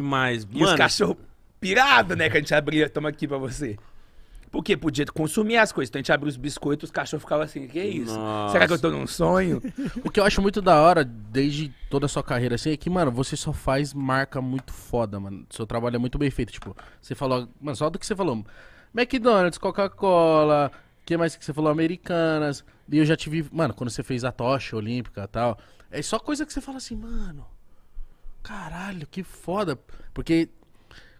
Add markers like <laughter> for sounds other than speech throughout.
que mais? E Mano, os cachorros pirados, né? Que a gente abria, toma aqui pra você. Porque podia consumir as coisas. Então a gente abria os biscoitos, os cachorros ficavam assim, que isso? Nossa. Será que eu tô num sonho? <laughs> O que eu acho muito da hora, desde toda a sua carreira, assim, é que, mano, você só faz marca muito foda, mano. Seu trabalho é muito bem feito. Tipo, você falou. Mano, só do que você falou. McDonald's, Coca-Cola, que mais que você falou? Americanas. E eu já tive. Mano, quando você fez a tocha olímpica e tal. É só coisa que você fala assim, mano. Caralho, que foda. Porque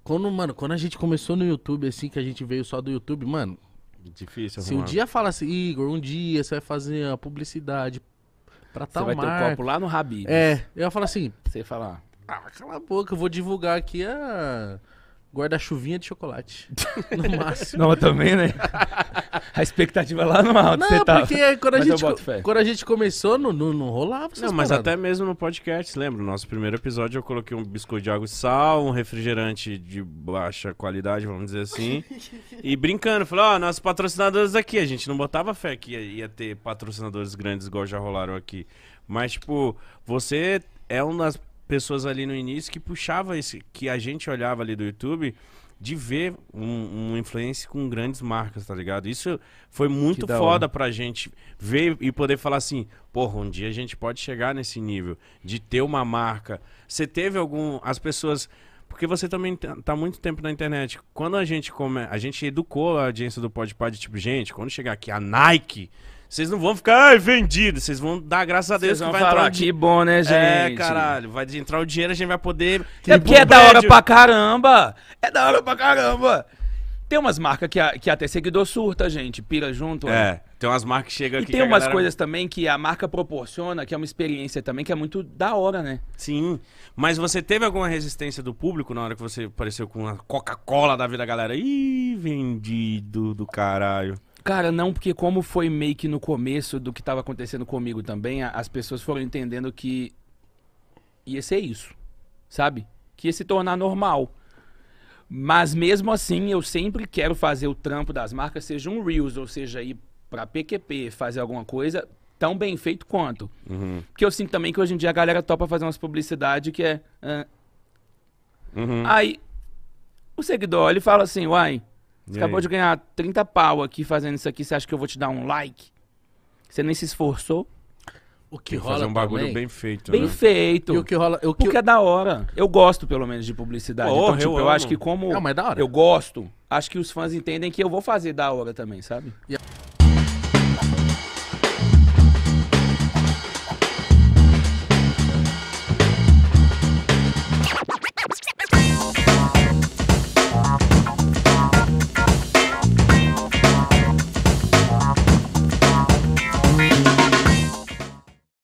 quando, mano, quando a gente começou no YouTube, assim, que a gente veio só do YouTube, mano. Difícil, Se um dia falar assim, Igor, um dia você vai fazer a publicidade pra tal Você vai ter o copo lá no Rabi. É, eu ia falar assim, Você falar. ah, cala a boca, eu vou divulgar aqui a guarda-chuvinha de chocolate. <laughs> No máximo. Não, também, né? <laughs> A expectativa lá no alto. Não, tava. Tá- porque quando a, gente, quando a gente começou, não, não, não rolava. Não, mas até mesmo no podcast, lembra? No nosso primeiro episódio, eu coloquei um biscoito de água e sal, um refrigerante de baixa qualidade, vamos dizer assim. <laughs> e brincando, falei, ó, oh, nossos patrocinadores aqui. A gente não botava fé que ia, ia ter patrocinadores grandes igual já rolaram aqui. Mas, tipo, você é uma das pessoas ali no início que puxava esse, que a gente olhava ali do YouTube de ver um, um influencer com grandes marcas, tá ligado? Isso foi muito foda hora. pra gente ver e poder falar assim, porra, um dia a gente pode chegar nesse nível de ter uma marca. Você teve algum. As pessoas. Porque você também tá, tá muito tempo na internet. Quando a gente come, a gente educou a audiência do pode de tipo, gente, quando chegar aqui a Nike vocês não vão ficar vendidos, vendido, vocês vão dar graças a Deus vão que vai falar, entrar. Que bom, né, é, gente? É, caralho, vai entrar o dinheiro, a gente vai poder. Que é porque é da hora pra caramba! É da hora pra caramba! Tem umas marcas que, que até seguidor surta, gente, pira junto. É, né? tem umas marcas que chegam aqui. E tem umas galera... coisas também que a marca proporciona, que é uma experiência também, que é muito da hora, né? Sim. Mas você teve alguma resistência do público na hora que você apareceu com a Coca-Cola da vida, galera? Ih, vendido do caralho. Cara, não, porque como foi meio que no começo do que estava acontecendo comigo também, as pessoas foram entendendo que ia ser isso, sabe? Que ia se tornar normal. Mas mesmo assim, eu sempre quero fazer o trampo das marcas, seja um Reels, ou seja, ir pra PQP, fazer alguma coisa tão bem feito quanto. Uhum. Porque eu sinto também que hoje em dia a galera topa fazer umas publicidades que é. Uh... Uhum. Aí o seguidor ele fala assim: uai, você acabou de ganhar 30 pau aqui fazendo isso aqui, você acha que eu vou te dar um like? Você nem se esforçou. O que, que rola fazer um bagulho também, bem feito, Bem né? feito. E o que rola, o que Porque eu... é da hora. Eu gosto, pelo menos, de publicidade. então, tipo, eu, eu acho que como Não, mas é da hora. eu gosto, acho que os fãs entendem que eu vou fazer da hora também, sabe? Yeah.